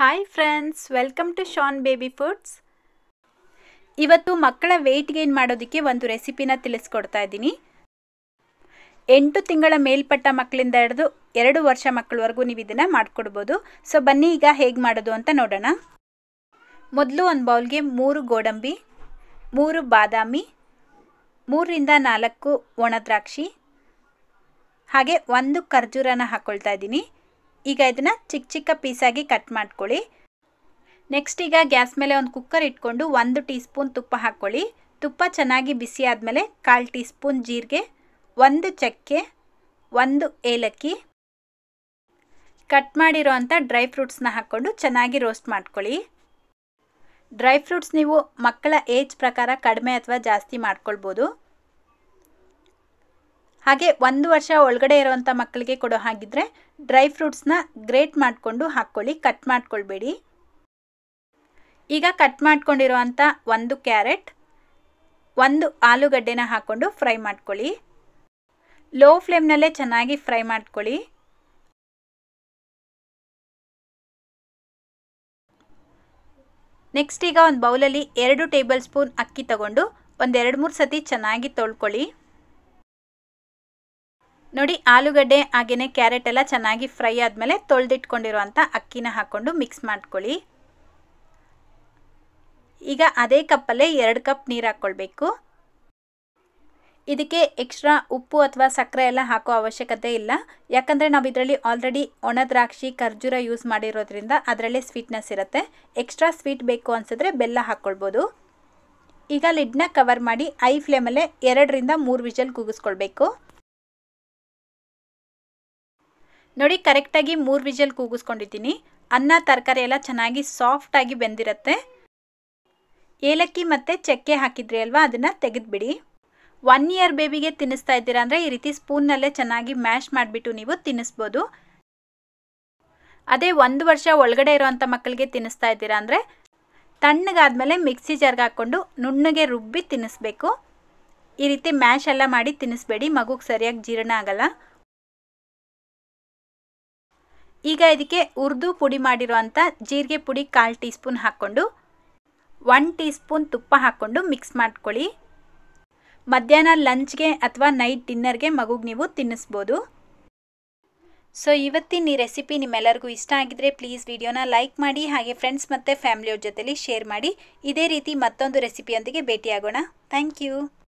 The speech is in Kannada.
hi friends welcome to Shan baby foods ಇವತ್ತು ಮಕ್ಕಳ ವೆಯ್ಟ್ ಗೇನ್ ಮಾಡೋದಕ್ಕೆ ಒಂದು ರೆಸಿಪಿನ ತಿಳಿಸ್ಕೊಡ್ತಾ ಇದ್ದೀನಿ ಎಂಟು ತಿಂಗಳ ಮೇಲ್ಪಟ್ಟ ಮಕ್ಕಳಿಂದ ಹಿಡಿದು ಎರಡು ವರ್ಷ ಮಕ್ಕಳವರೆಗೂ ನೀವು ಇದನ್ನು ಮಾಡಿಕೊಡ್ಬೋದು ಸೊ ಬನ್ನಿ ಈಗ ಹೇಗೆ ಮಾಡೋದು ಅಂತ ನೋಡೋಣ ಮೊದಲು ಒಂದು ಬೌಲ್ಗೆ ಮೂರು ಗೋಡಂಬಿ ಮೂರು ಬಾದಾಮಿ ಮೂರರಿಂದ ನಾಲ್ಕು ಒಣದ್ರಾಕ್ಷಿ ದ್ರಾಕ್ಷಿ ಹಾಗೆ ಒಂದು ಖರ್ಜೂರನ ಹಾಕ್ಕೊಳ್ತಾ ಇದ್ದೀನಿ ಈಗ ಇದನ್ನು ಚಿಕ್ಕ ಚಿಕ್ಕ ಪೀಸಾಗಿ ಕಟ್ ಮಾಡ್ಕೊಳ್ಳಿ ನೆಕ್ಸ್ಟ್ ಈಗ ಗ್ಯಾಸ್ ಮೇಲೆ ಒಂದು ಕುಕ್ಕರ್ ಇಟ್ಕೊಂಡು ಒಂದು ಟೀ ಸ್ಪೂನ್ ತುಪ್ಪ ಹಾಕ್ಕೊಳ್ಳಿ ತುಪ್ಪ ಚೆನ್ನಾಗಿ ಬಿಸಿ ಆದಮೇಲೆ ಕಾಲು ಟೀ ಸ್ಪೂನ್ ಜೀರಿಗೆ ಒಂದು ಚಕ್ಕೆ ಒಂದು ಏಲಕ್ಕಿ ಕಟ್ ಮಾಡಿರೋ ಅಂಥ ಡ್ರೈ ಫ್ರೂಟ್ಸ್ನ ಹಾಕ್ಕೊಂಡು ಚೆನ್ನಾಗಿ ರೋಸ್ಟ್ ಮಾಡ್ಕೊಳ್ಳಿ ಡ್ರೈ ಫ್ರೂಟ್ಸ್ ನೀವು ಮಕ್ಕಳ ಏಜ್ ಪ್ರಕಾರ ಕಡಿಮೆ ಅಥವಾ ಜಾಸ್ತಿ ಮಾಡ್ಕೊಳ್ಬೋದು ಹಾಗೆ ಒಂದು ವರ್ಷ ಒಳಗಡೆ ಇರೋವಂಥ ಮಕ್ಕಳಿಗೆ ಕೊಡೋ ಹಾಗಿದ್ರೆ ಡ್ರೈ ಫ್ರೂಟ್ಸ್ನ ಗ್ರೇಟ್ ಮಾಡಿಕೊಂಡು ಹಾಕ್ಕೊಳ್ಳಿ ಕಟ್ ಮಾಡ್ಕೊಳ್ಬೇಡಿ ಈಗ ಕಟ್ ಮಾಡ್ಕೊಂಡಿರುವಂಥ ಒಂದು ಕ್ಯಾರೆಟ್ ಒಂದು ಆಲೂಗಡ್ಡೆನ ಹಾಕ್ಕೊಂಡು ಫ್ರೈ ಮಾಡ್ಕೊಳ್ಳಿ ಲೋ ಫ್ಲೇಮ್ನಲ್ಲೇ ಚೆನ್ನಾಗಿ ಫ್ರೈ ಮಾಡ್ಕೊಳ್ಳಿ ನೆಕ್ಸ್ಟ್ ಈಗ ಒಂದು ಬೌಲಲ್ಲಿ ಎರಡು ಟೇಬಲ್ ಸ್ಪೂನ್ ಅಕ್ಕಿ ತಗೊಂಡು ಒಂದೆರಡು ಮೂರು ಸತಿ ಚೆನ್ನಾಗಿ ತೊಳ್ಕೊಳ್ಳಿ ನೋಡಿ ಆಲೂಗಡ್ಡೆ ಹಾಗೆಯೇ ಕ್ಯಾರೆಟ್ ಎಲ್ಲ ಚೆನ್ನಾಗಿ ಫ್ರೈ ಆದಮೇಲೆ ತೊಳೆದಿಟ್ಕೊಂಡಿರುವಂಥ ಅಕ್ಕಿನ ಹಾಕ್ಕೊಂಡು ಮಿಕ್ಸ್ ಮಾಡ್ಕೊಳ್ಳಿ ಈಗ ಅದೇ ಕಪ್ಪಲ್ಲೇ ಎರಡು ಕಪ್ ನೀರು ಹಾಕ್ಕೊಳ್ಬೇಕು ಇದಕ್ಕೆ ಎಕ್ಸ್ಟ್ರಾ ಉಪ್ಪು ಅಥವಾ ಸಕ್ಕರೆ ಎಲ್ಲ ಹಾಕೋ ಅವಶ್ಯಕತೆ ಇಲ್ಲ ಯಾಕಂದರೆ ನಾವು ಇದರಲ್ಲಿ ಆಲ್ರೆಡಿ ಒಣ ದ್ರಾಕ್ಷಿ ಖರ್ಜೂರ ಯೂಸ್ ಮಾಡಿರೋದ್ರಿಂದ ಅದರಲ್ಲೇ ಸ್ವೀಟ್ನೆಸ್ ಇರುತ್ತೆ ಎಕ್ಸ್ಟ್ರಾ ಸ್ವೀಟ್ ಬೇಕು ಅನಿಸಿದ್ರೆ ಬೆಲ್ಲ ಹಾಕ್ಕೊಳ್ಬೋದು ಈಗ ಲಿಡ್ನ ಕವರ್ ಮಾಡಿ ಐ ಫ್ಲೇಮಲ್ಲೇ ಎರಡರಿಂದ ಮೂರು ವಿಷಲ್ ಕೂಗಿಸ್ಕೊಳ್ಬೇಕು ನೋಡಿ ಕರೆಕ್ಟಾಗಿ ಮೂರು ವಿಜಲ್ ಕೂಗಿಸ್ಕೊಂಡಿದ್ದೀನಿ ಅನ್ನ ತರಕಾರಿ ಎಲ್ಲ ಚೆನ್ನಾಗಿ ಸಾಫ್ಟಾಗಿ ಬೆಂದಿರುತ್ತೆ ಏಲಕ್ಕಿ ಮತ್ತು ಚಕ್ಕೆ ಹಾಕಿದ್ರಿ ಅಲ್ವಾ ಅದನ್ನು ತೆಗೆದುಬಿಡಿ ಒನ್ ಇಯರ್ ಬೇಬಿಗೆ ತಿನ್ನಿಸ್ತಾ ಇದ್ದೀರಾ ಅಂದರೆ ಈ ರೀತಿ ಸ್ಪೂನ್ನಲ್ಲೇ ಚೆನ್ನಾಗಿ ಮ್ಯಾಶ್ ಮಾಡಿಬಿಟ್ಟು ನೀವು ತಿನ್ನಿಸ್ಬೋದು ಅದೇ ಒಂದು ವರ್ಷ ಒಳಗಡೆ ಇರೋವಂಥ ಮಕ್ಕಳಿಗೆ ತಿನ್ನಿಸ್ತಾ ಇದ್ದೀರಾ ಅಂದರೆ ತಣ್ಣಗಾದಮೇಲೆ ಮಿಕ್ಸಿ ಜಾರ್ಗೆ ಹಾಕ್ಕೊಂಡು ನುಣ್ಣಗೆ ರುಬ್ಬಿ ತಿನ್ನಿಸ್ಬೇಕು ಈ ರೀತಿ ಮ್ಯಾಶ್ ಎಲ್ಲ ಮಾಡಿ ತಿನ್ನಿಸ್ಬೇಡಿ ಮಗುಗೆ ಸರಿಯಾಗಿ ಜೀರ್ಣ ಆಗಲ್ಲ ಈಗ ಇದಕ್ಕೆ ಉರ್ದು ಪುಡಿ ಮಾಡಿರುವಂಥ ಜೀರಿಗೆ ಪುಡಿ ಕಾಲು ಟೀ ಸ್ಪೂನ್ ಹಾಕ್ಕೊಂಡು ಒನ್ ಟೀ ಸ್ಪೂನ್ ತುಪ್ಪ ಹಾಕ್ಕೊಂಡು ಮಿಕ್ಸ್ ಮಾಡ್ಕೊಳ್ಳಿ ಮಧ್ಯಾಹ್ನ ಲಂಚ್ಗೆ ಅಥವಾ ನೈಟ್ ಡಿನ್ನರ್ಗೆ ಮಗುಗೆ ನೀವು ತಿನ್ನಿಸ್ಬೋದು ಸೊ ಇವತ್ತಿನ ಈ ರೆಸಿಪಿ ನಿಮ್ಮೆಲ್ಲರಿಗೂ ಇಷ್ಟ ಆಗಿದ್ರೆ ಪ್ಲೀಸ್ ವಿಡಿಯೋನ ಲೈಕ್ ಮಾಡಿ ಹಾಗೆ ಫ್ರೆಂಡ್ಸ್ ಮತ್ತು ಫ್ಯಾಮಿಲಿಯವ್ರ ಜೊತೆಲಿ ಶೇರ್ ಮಾಡಿ ಇದೇ ರೀತಿ ಮತ್ತೊಂದು ರೆಸಿಪಿಯೊಂದಿಗೆ ಭೇಟಿಯಾಗೋಣ ಥ್ಯಾಂಕ್ ಯು